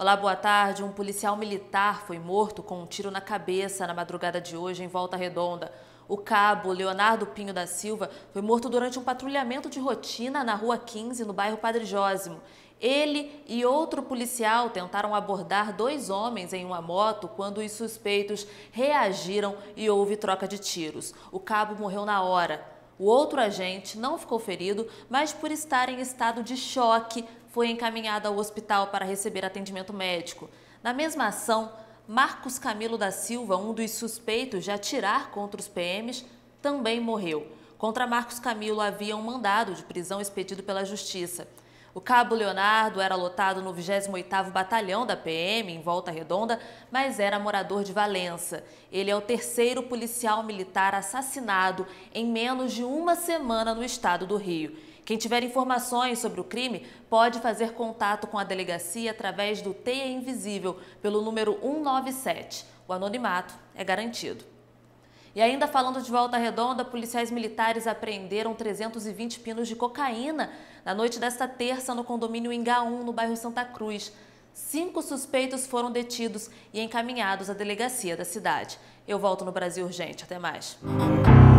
Olá, boa tarde. Um policial militar foi morto com um tiro na cabeça na madrugada de hoje em Volta Redonda. O cabo Leonardo Pinho da Silva foi morto durante um patrulhamento de rotina na Rua 15, no bairro Padre Jósimo. Ele e outro policial tentaram abordar dois homens em uma moto quando os suspeitos reagiram e houve troca de tiros. O cabo morreu na hora. O outro agente não ficou ferido, mas por estar em estado de choque, foi encaminhada ao hospital para receber atendimento médico. Na mesma ação, Marcos Camilo da Silva, um dos suspeitos de atirar contra os PMs, também morreu. Contra Marcos Camilo havia um mandado de prisão expedido pela Justiça. O Cabo Leonardo era lotado no 28º Batalhão da PM, em Volta Redonda, mas era morador de Valença. Ele é o terceiro policial militar assassinado em menos de uma semana no estado do Rio. Quem tiver informações sobre o crime pode fazer contato com a delegacia através do Teia Invisível pelo número 197. O anonimato é garantido. E ainda falando de Volta Redonda, policiais militares apreenderam 320 pinos de cocaína na noite desta terça no condomínio 1, no bairro Santa Cruz. Cinco suspeitos foram detidos e encaminhados à delegacia da cidade. Eu volto no Brasil, Urgente. Até mais.